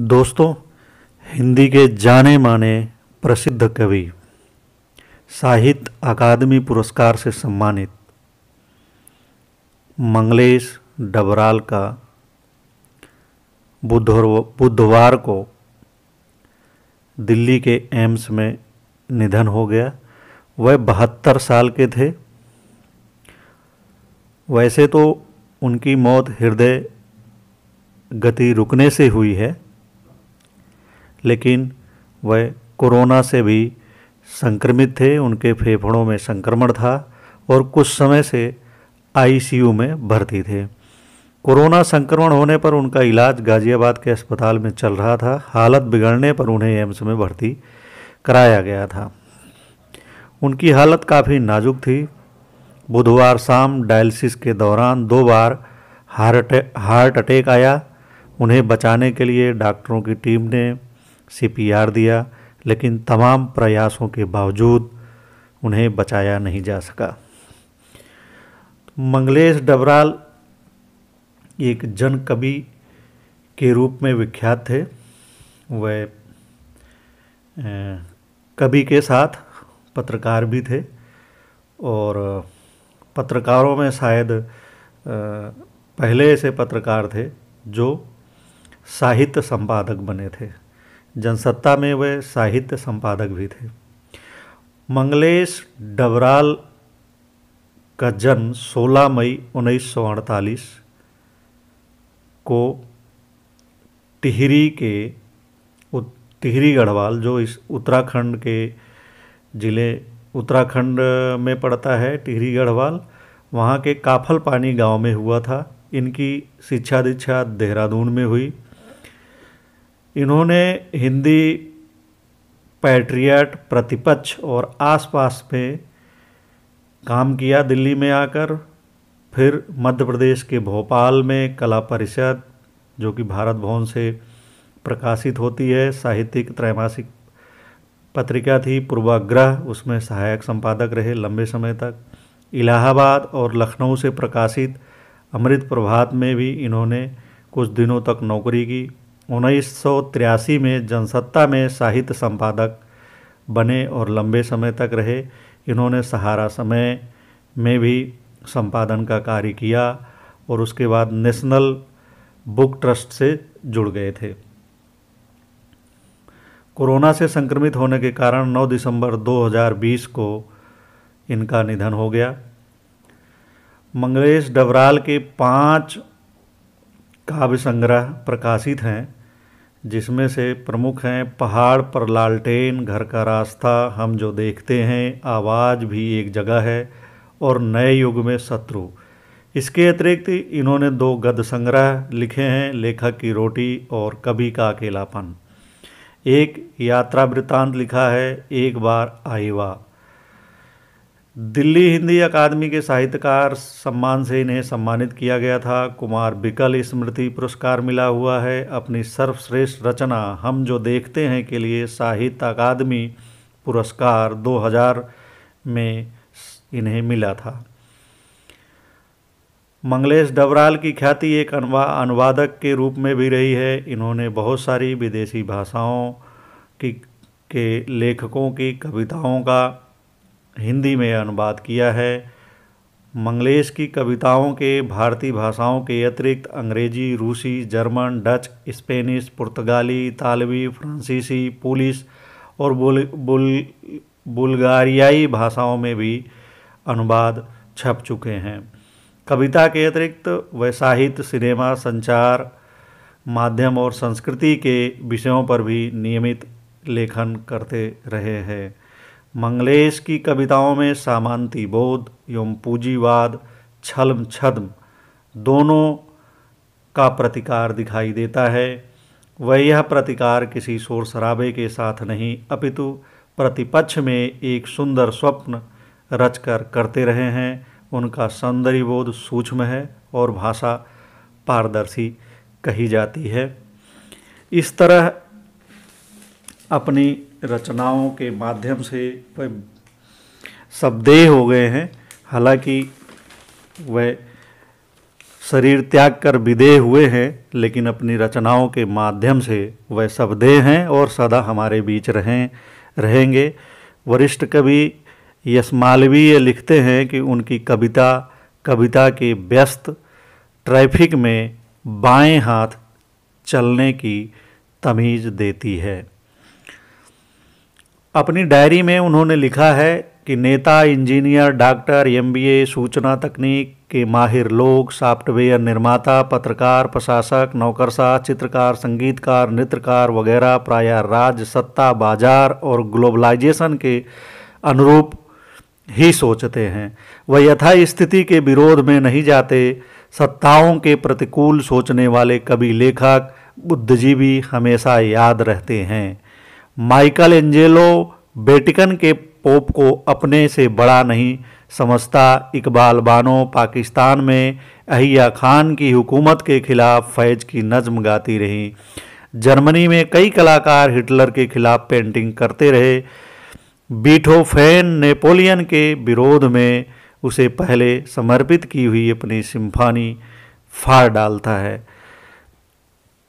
दोस्तों हिंदी के जाने माने प्रसिद्ध कवि साहित्य अकादमी पुरस्कार से सम्मानित मंगलेश डबराल का बुधवार को दिल्ली के एम्स में निधन हो गया वह बहत्तर साल के थे वैसे तो उनकी मौत हृदय गति रुकने से हुई है लेकिन वह कोरोना से भी संक्रमित थे उनके फेफड़ों में संक्रमण था और कुछ समय से आईसीयू में भर्ती थे कोरोना संक्रमण होने पर उनका इलाज गाजियाबाद के अस्पताल में चल रहा था हालत बिगड़ने पर उन्हें एम्स में भर्ती कराया गया था उनकी हालत काफ़ी नाजुक थी बुधवार शाम डायलिसिस के दौरान दो बार हार्ट हार्ट अटैक आया उन्हें बचाने के लिए डॉक्टरों की टीम ने सीपीआर दिया लेकिन तमाम प्रयासों के बावजूद उन्हें बचाया नहीं जा सका मंगलेश डबराल एक जन कवि के रूप में विख्यात थे वह कवि के साथ पत्रकार भी थे और पत्रकारों में शायद पहले ऐसे पत्रकार थे जो साहित्य संपादक बने थे जनसत्ता में वे साहित्य संपादक भी थे मंगलेश डबराल का जन्म 16 मई उन्नीस को टिहरी के टिहरी गढ़वाल जो इस उत्तराखंड के ज़िले उत्तराखंड में पड़ता है टिहरी गढ़वाल वहाँ के काफल पानी गांव में हुआ था इनकी शिक्षा दीक्षा देहरादून में हुई इन्होंने हिंदी पैट्रियट प्रतिपक्ष और आसपास में काम किया दिल्ली में आकर फिर मध्य प्रदेश के भोपाल में कला परिषद जो कि भारत भवन से प्रकाशित होती है साहित्यिक त्रैमासिक पत्रिका थी पूर्वाग्रह उसमें सहायक संपादक रहे लंबे समय तक इलाहाबाद और लखनऊ से प्रकाशित अमृत प्रभात में भी इन्होंने कुछ दिनों तक नौकरी की उन्नीस में जनसत्ता में साहित्य संपादक बने और लंबे समय तक रहे इन्होंने सहारा समय में भी संपादन का कार्य किया और उसके बाद नेशनल बुक ट्रस्ट से जुड़ गए थे कोरोना से संक्रमित होने के कारण 9 दिसंबर 2020 को इनका निधन हो गया मंगलेश डबराल के पाँच काव्य संग्रह प्रकाशित हैं जिसमें से प्रमुख हैं पहाड़ पर लालटेन घर का रास्ता हम जो देखते हैं आवाज़ भी एक जगह है और नए युग में शत्रु इसके अतिरिक्त इन्होंने दो गद्य संग्रह लिखे हैं लेखक की रोटी और कभी का अकेलापन एक यात्रा वृत्तांत लिखा है एक बार आईवा दिल्ली हिंदी अकादमी के साहित्यकार सम्मान से इन्हें सम्मानित किया गया था कुमार बिकल स्मृति पुरस्कार मिला हुआ है अपनी सर्वश्रेष्ठ रचना हम जो देखते हैं के लिए साहित्य अकादमी पुरस्कार 2000 में इन्हें मिला था मंगलेश डबराल की ख्याति एक अनुवा अनुवादक के रूप में भी रही है इन्होंने बहुत सारी विदेशी भाषाओं की के लेखकों की कविताओं का हिंदी में अनुवाद किया है मंगलेश की कविताओं के भारतीय भाषाओं के अतिरिक्त अंग्रेजी रूसी जर्मन डच स्पेनिश पुर्तगाली इतालवी फ्रांसीसी पोलिश और बुल बुल बुल्गारियाई भाषाओं में भी अनुवाद छप चुके हैं कविता के अतिरिक्त वह साहित्य सिनेमा संचार माध्यम और संस्कृति के विषयों पर भी नियमित लेखन करते रहे हैं मंगलेश की कविताओं में सामांती बोध एवं पूंजीवाद छलम छद्म दोनों का प्रतिकार दिखाई देता है वह यह प्रतिकार किसी शोर शराबे के साथ नहीं अपितु प्रतिपक्ष में एक सुंदर स्वप्न रचकर करते रहे हैं उनका सौंदर्य बोध सूक्ष्म है और भाषा पारदर्शी कही जाती है इस तरह अपनी रचनाओं के माध्यम से वह शब्देह हो गए हैं हालांकि वह शरीर त्याग कर विदेह हुए हैं लेकिन अपनी रचनाओं के माध्यम से वह शब्देह हैं और सदा हमारे बीच रहें रहेंगे वरिष्ठ कवि यश मालवीय लिखते हैं कि उनकी कविता कविता के व्यस्त ट्रैफिक में बाएं हाथ चलने की तमीज़ देती है अपनी डायरी में उन्होंने लिखा है कि नेता इंजीनियर डॉक्टर एमबीए सूचना तकनीक के माहिर लोग सॉफ्टवेयर निर्माता पत्रकार प्रशासक नौकरशाह चित्रकार संगीतकार नृत्यकार वगैरह प्राय राज्य सत्ता बाजार और ग्लोबलाइजेशन के अनुरूप ही सोचते हैं वह यथा स्थिति के विरोध में नहीं जाते सत्ताओं के प्रतिकूल सोचने वाले कवि लेखक बुद्धिजीवी हमेशा याद रहते हैं माइकल एंजेलो बेटिकन के पोप को अपने से बड़ा नहीं समझता इकबाल बानो पाकिस्तान में अहिया खान की हुकूमत के खिलाफ फैज की नज्म गाती रहीं जर्मनी में कई कलाकार हिटलर के खिलाफ पेंटिंग करते रहे बीठोफेन नेपोलियन के विरोध में उसे पहले समर्पित की हुई अपनी सिम्फानी फाड़ डालता है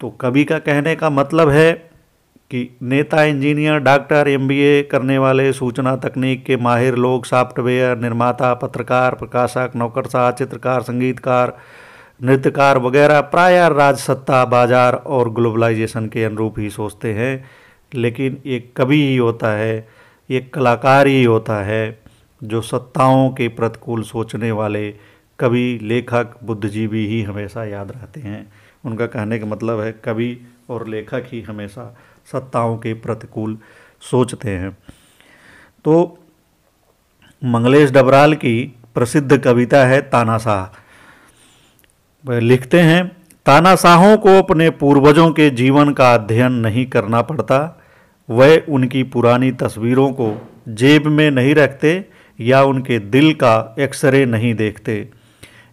तो कवि का कहने का मतलब है कि नेता इंजीनियर डॉक्टर एमबीए करने वाले सूचना तकनीक के माहिर लोग सॉफ्टवेयर निर्माता पत्रकार प्रकाशक नौकरशाह चित्रकार संगीतकार नृत्यकार वगैरह प्राय राजसत्ता बाजार और ग्लोबलाइजेशन के अनुरूप ही सोचते हैं लेकिन ये कवि ही होता है ये कलाकार ही होता है जो सत्ताओं के प्रतिकूल सोचने वाले कवि लेखक बुद्धिजीवी ही हमेशा याद रहते हैं उनका कहने का मतलब है कवि और लेखक ही हमेशा सत्ताओं के प्रतिकूल सोचते हैं तो मंगलेश डबराल की प्रसिद्ध कविता है तानाशाह लिखते हैं तानाशाहों को अपने पूर्वजों के जीवन का अध्ययन नहीं करना पड़ता वह उनकी पुरानी तस्वीरों को जेब में नहीं रखते या उनके दिल का एक्सरे नहीं देखते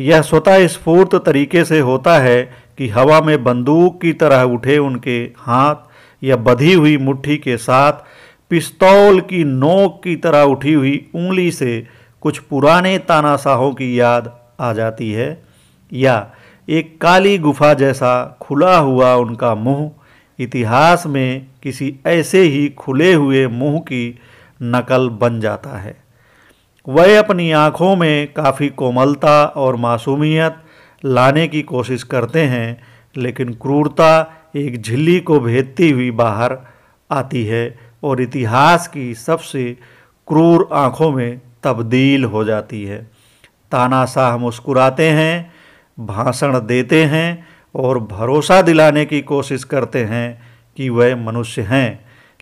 यह स्वतः स्फूर्त तरीके से होता है कि हवा में बंदूक की तरह उठे उनके हाथ या बधी हुई मुट्ठी के साथ पिस्तौल की नोक की तरह उठी हुई उंगली से कुछ पुराने तानाशाहों की याद आ जाती है या एक काली गुफा जैसा खुला हुआ उनका मुंह इतिहास में किसी ऐसे ही खुले हुए मुंह की नकल बन जाता है वह अपनी आँखों में काफ़ी कोमलता और मासूमियत लाने की कोशिश करते हैं लेकिन क्रूरता एक झिल्ली को भेदती हुई बाहर आती है और इतिहास की सबसे क्रूर आँखों में तब्दील हो जाती है तानाशाह मुस्कुराते हैं भाषण देते हैं और भरोसा दिलाने की कोशिश करते हैं कि वह मनुष्य हैं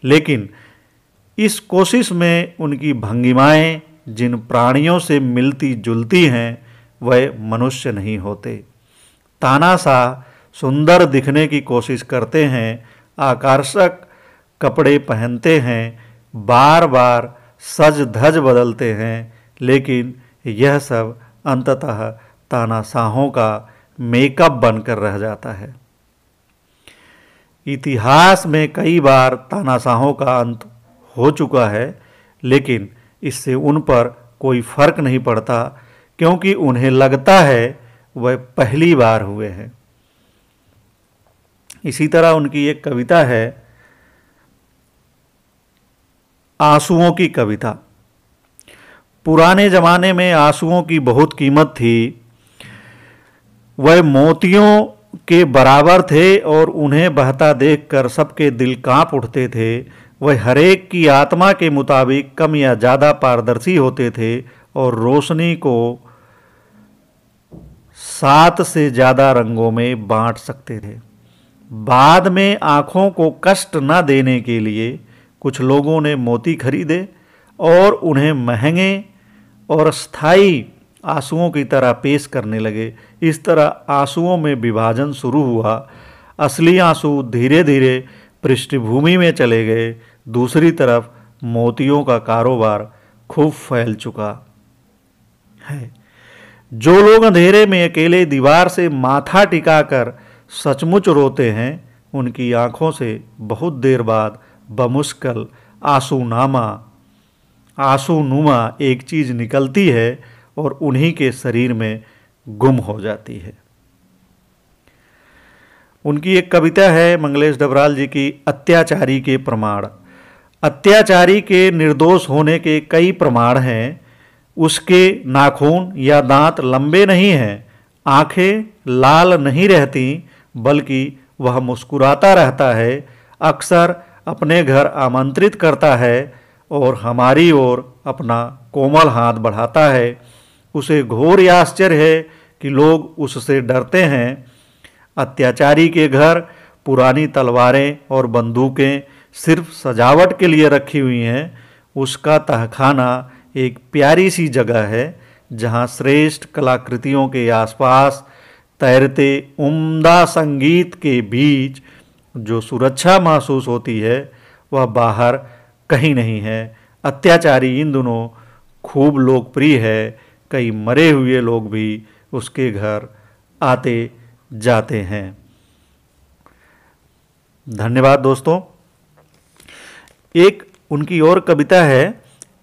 लेकिन इस कोशिश में उनकी भंगिमाएं जिन प्राणियों से मिलती जुलती हैं वह मनुष्य नहीं होते तानाशाह सुंदर दिखने की कोशिश करते हैं आकर्षक कपड़े पहनते हैं बार बार सज धज बदलते हैं लेकिन यह सब अंततः तानाशाहों का मेकअप बनकर रह जाता है इतिहास में कई बार तानाशाहों का अंत हो चुका है लेकिन इससे उन पर कोई फर्क नहीं पड़ता क्योंकि उन्हें लगता है वह पहली बार हुए हैं इसी तरह उनकी एक कविता है आंसुओं की कविता पुराने ज़माने में आंसुओं की बहुत कीमत थी वह मोतियों के बराबर थे और उन्हें बहता देखकर सबके दिल कांप उठते थे वह हरेक की आत्मा के मुताबिक कम या ज़्यादा पारदर्शी होते थे और रोशनी को सात से ज़्यादा रंगों में बांट सकते थे बाद में आँखों को कष्ट न देने के लिए कुछ लोगों ने मोती खरीदे और उन्हें महंगे और स्थायी आंसुओं की तरह पेश करने लगे इस तरह आंसुओं में विभाजन शुरू हुआ असली आंसू धीरे धीरे पृष्ठभूमि में चले गए दूसरी तरफ मोतियों का कारोबार खूब फैल चुका है जो लोग अंधेरे में अकेले दीवार से माथा टिकाकर कर सचमुच रोते हैं उनकी आँखों से बहुत देर बाद बमुश्किल आंसूनामा आंसूनुमा एक चीज़ निकलती है और उन्हीं के शरीर में गुम हो जाती है उनकी एक कविता है मंगलेश डबराल जी की अत्याचारी के प्रमाण अत्याचारी के निर्दोष होने के कई प्रमाण हैं उसके नाखून या दांत लंबे नहीं हैं आंखें लाल नहीं रहती बल्कि वह मुस्कुराता रहता है अक्सर अपने घर आमंत्रित करता है और हमारी ओर अपना कोमल हाथ बढ़ाता है उसे घोर या आश्चर्य है कि लोग उससे डरते हैं अत्याचारी के घर पुरानी तलवारें और बंदूकें सिर्फ सजावट के लिए रखी हुई हैं उसका तहखाना एक प्यारी सी जगह है जहां श्रेष्ठ कलाकृतियों के आसपास तैरते उम्दा संगीत के बीच जो सुरक्षा महसूस होती है वह बाहर कहीं नहीं है अत्याचारी इन दोनों खूब लोकप्रिय है कई मरे हुए लोग भी उसके घर आते जाते हैं धन्यवाद दोस्तों एक उनकी और कविता है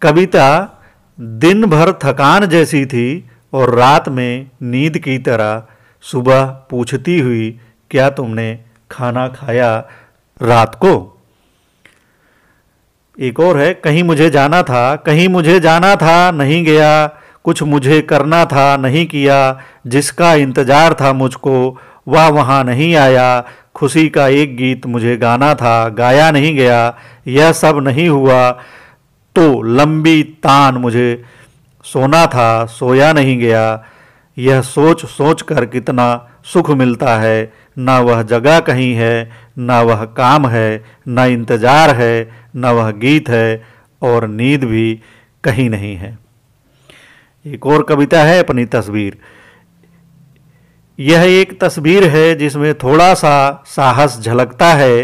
कविता दिन भर थकान जैसी थी और रात में नींद की तरह सुबह पूछती हुई क्या तुमने खाना खाया रात को एक और है कहीं मुझे जाना था कहीं मुझे जाना था नहीं गया कुछ मुझे करना था नहीं किया जिसका इंतजार था मुझको वह वहाँ नहीं आया खुशी का एक गीत मुझे गाना था गाया नहीं गया यह सब नहीं हुआ तो लंबी तान मुझे सोना था सोया नहीं गया यह सोच सोच कर कितना सुख मिलता है ना वह जगह कहीं है ना वह काम है ना इंतजार है ना वह गीत है और नींद भी कहीं नहीं है एक और कविता है अपनी तस्वीर यह एक तस्वीर है जिसमें थोड़ा सा साहस झलकता है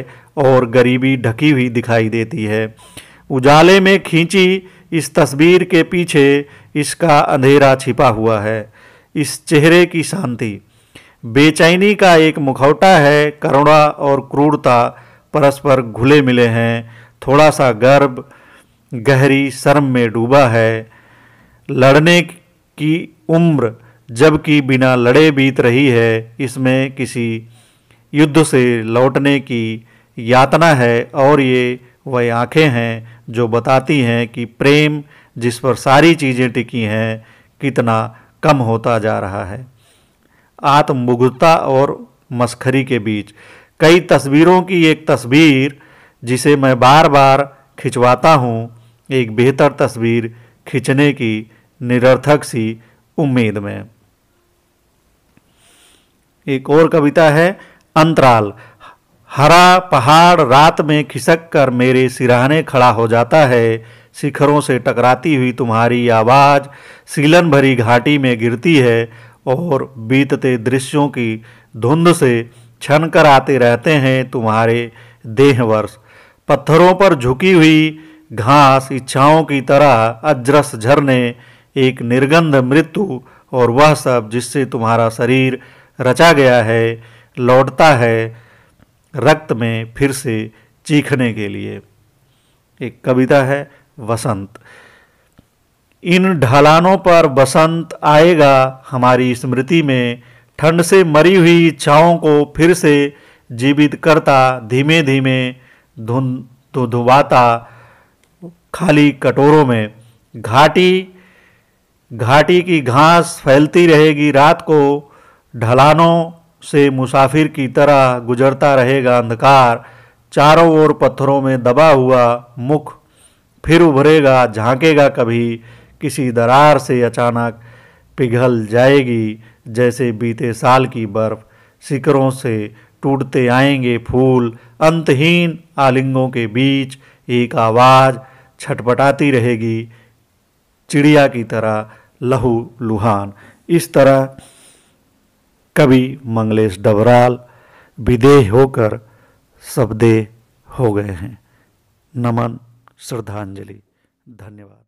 और गरीबी ढकी हुई दिखाई देती है उजाले में खींची इस तस्वीर के पीछे इसका अंधेरा छिपा हुआ है इस चेहरे की शांति बेचैनी का एक मुखौटा है करुणा और क्रूरता परस्पर घुले मिले हैं थोड़ा सा गर्व गहरी शर्म में डूबा है लड़ने की उम्र जबकि बिना लड़े बीत रही है इसमें किसी युद्ध से लौटने की यातना है और ये वह आँखें हैं जो बताती हैं कि प्रेम जिस पर सारी चीज़ें टिकी हैं कितना कम होता जा रहा है आत्मुग्धता और मस्खरी के बीच कई तस्वीरों की एक तस्वीर जिसे मैं बार बार खिंचवाता हूँ एक बेहतर तस्वीर खींचने की निरर्थक सी उम्मीद में एक और कविता है अंतराल हरा पहाड़ रात में खिसक कर मेरे सिराहाने खड़ा हो जाता है शिखरों से टकराती हुई तुम्हारी आवाज़ सीलन भरी घाटी में गिरती है और बीतते दृश्यों की धुंध से छन कर आते रहते हैं तुम्हारे देहवर्ष पत्थरों पर झुकी हुई घास इच्छाओं की तरह अजरस झरने एक निर्गंध मृत्यु और वह सब जिससे तुम्हारा शरीर रचा गया है लौटता है रक्त में फिर से चीखने के लिए एक कविता है वसंत इन ढलानों पर बसंत आएगा हमारी स्मृति में ठंड से मरी हुई इच्छाओं को फिर से जीवित करता धीमे धीमे धुन तो धुधुवाता खाली कटोरों में घाटी घाटी की घास फैलती रहेगी रात को ढलानों से मुसाफिर की तरह गुजरता रहेगा अंधकार चारों ओर पत्थरों में दबा हुआ मुख फिर उभरेगा झांकेगा कभी किसी दरार से अचानक पिघल जाएगी जैसे बीते साल की बर्फ शिकरों से टूटते आएंगे फूल अंतहीन आलिंगों के बीच एक आवाज़ छटपटाती रहेगी चिड़िया की तरह लहू लुहान इस तरह कवि मंगलेश डबराल विदेह होकर सबदेह हो गए हैं नमन श्रद्धांजलि धन्यवाद